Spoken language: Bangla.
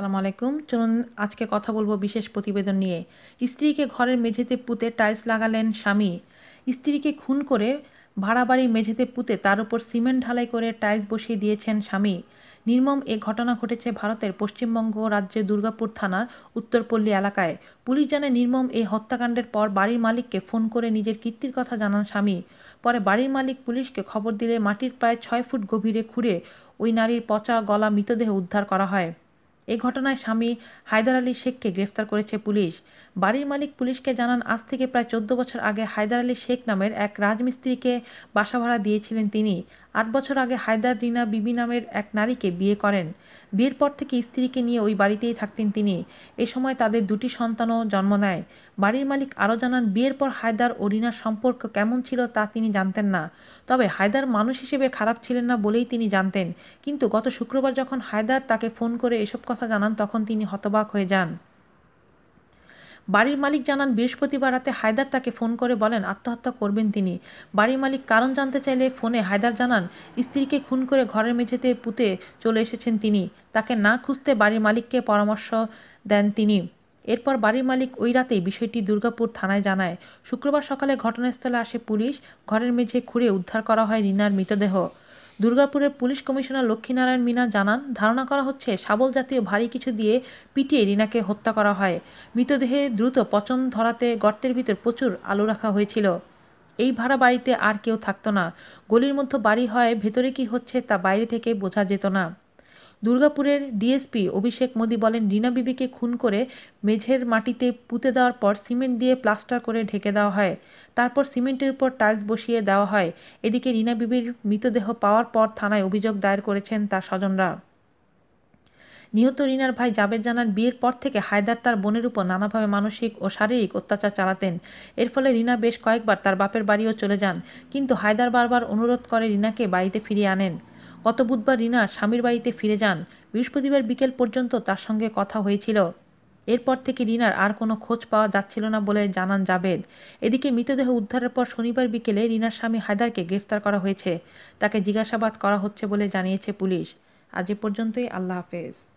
সালাম আলাইকুম চলুন আজকে কথা বলবো বিশেষ প্রতিবেদন নিয়ে স্ত্রীকে ঘরের মেঝেতে পুঁতে টাইলস লাগালেন স্বামী স্ত্রীকে খুন করে ভাড়া বাড়ির মেঝেতে পুঁতে তার উপর সিমেন্ট ঢালাই করে টাইলস বসিয়ে দিয়েছেন স্বামী নির্মম এ ঘটনা ঘটেছে ভারতের পশ্চিমবঙ্গ রাজ্যের দুর্গাপুর থানার উত্তরপল্লী এলাকায় পুলিশ জানে নির্মম এই হত্যাকাণ্ডের পর বাড়ির মালিককে ফোন করে নিজের কীর্তির কথা জানান স্বামী পরে বাড়ির মালিক পুলিশকে খবর দিলে মাটির প্রায় ছয় ফুট গভীরে খুঁড়ে ওই নারীর পচা গলা মৃতদেহ উদ্ধার করা হয় এ ঘটনায় স্বামী হায়দার আলী শেখকে গ্রেফতার করেছে পুলিশ বাড়ির মালিক পুলিশকে জানান আজ থেকে প্রায় চোদ্দ বছর আগে হায়দার আলী শেখ নামের এক রাজমিস্ত্রিকে বাসা ভাড়া দিয়েছিলেন তিনি আট বছর আগে হায়দার রিনা বিবি নামের এক নারীকে বিয়ে করেন বিয়ের পর থেকে স্ত্রীকে নিয়ে ওই বাড়িতেই থাকতেন তিনি এ সময় তাদের দুটি সন্তানও জন্ম নেয় বাড়ির মালিক আরও জানান বিয়ের পর হায়দার ও রিনার সম্পর্ক কেমন ছিল তা তিনি জানতেন না তবে হায়দার মানুষ হিসেবে খারাপ ছিলেন না বলেই তিনি জানতেন কিন্তু গত শুক্রবার যখন হায়দার তাকে ফোন করে এসব কথা জানান তখন তিনি হতবাক হয়ে যান বাড়ির মালিক জানান বৃহস্পতিবার রাতে হায়দার তাকে ফোন করে বলেন আত্মহত্যা করবেন তিনি বাড়ির মালিক কারণ জানতে চাইলে ফোনে হায়দার জানান স্ত্রীকে খুন করে ঘরের মেঝেতে পুঁতে চলে এসেছেন তিনি তাকে না খুঁজতে বাড়ির মালিককে পরামর্শ দেন তিনি এরপর বাড়ির মালিক ওই রাতেই বিষয়টি দুর্গাপুর থানায় জানায় শুক্রবার সকালে ঘটনাস্থলে আসে পুলিশ ঘরের মেঝে খুঁড়ে উদ্ধার করা হয় রিনার মৃতদেহ দুর্গাপুরের পুলিশ কমিশনার লক্ষ্মীনারায়ণ মিনা জানান ধারণা করা হচ্ছে শাবল জাতীয় ভারী কিছু দিয়ে পিটিয়ে রিনাকে হত্যা করা হয় মৃতদেহে দ্রুত পচন ধরাতে গর্তের ভিতর প্রচুর আলু রাখা হয়েছিল এই ভাড়া বাড়িতে আর কেউ থাকতো না গলির মধ্যে বাড়ি হয় ভেতরে কি হচ্ছে তা বাইরে থেকে বোঝা যেত না দুর্গাপুরের ডিএসপি অভিষেক মোদী বলেন রিনা বিবিকে খুন করে মেঝের মাটিতে পুঁতে দেওয়ার পর সিমেন্ট দিয়ে প্লাস্টার করে ঢেকে দেওয়া হয় তারপর সিমেন্টের উপর টাইলস বসিয়ে দেওয়া হয় এদিকে রিনা বিবির মৃতদেহ পাওয়ার পর থানায় অভিযোগ দায়ের করেছেন তার স্বজনরা নিহত রিনার ভাই জাবেদ জানার বিয়ের পর থেকে হায়দার তার বোনের উপর নানাভাবে মানসিক ও শারীরিক অত্যাচার চালাতেন এর ফলে রিনা বেশ কয়েকবার তার বাপের বাড়িও চলে যান কিন্তু হায়দার বারবার অনুরোধ করে রিনাকে বাড়িতে ফিরিয়ে আনেন গত বুধবার রিনা স্বামীর বাড়িতে ফিরে যান বৃহস্পতিবার বিকেল পর্যন্ত তার সঙ্গে কথা হয়েছিল এরপর থেকে রিনার আর কোনো খোঁজ পাওয়া যাচ্ছিল না বলে জানান জাবেদ এদিকে মৃতদেহ উদ্ধারের পর শনিবার বিকেলে রিনার স্বামী হায়দারকে গ্রেফতার করা হয়েছে তাকে জিজ্ঞাসাবাদ করা হচ্ছে বলে জানিয়েছে পুলিশ আজ এ পর্যন্তই আল্লাহ হাফেজ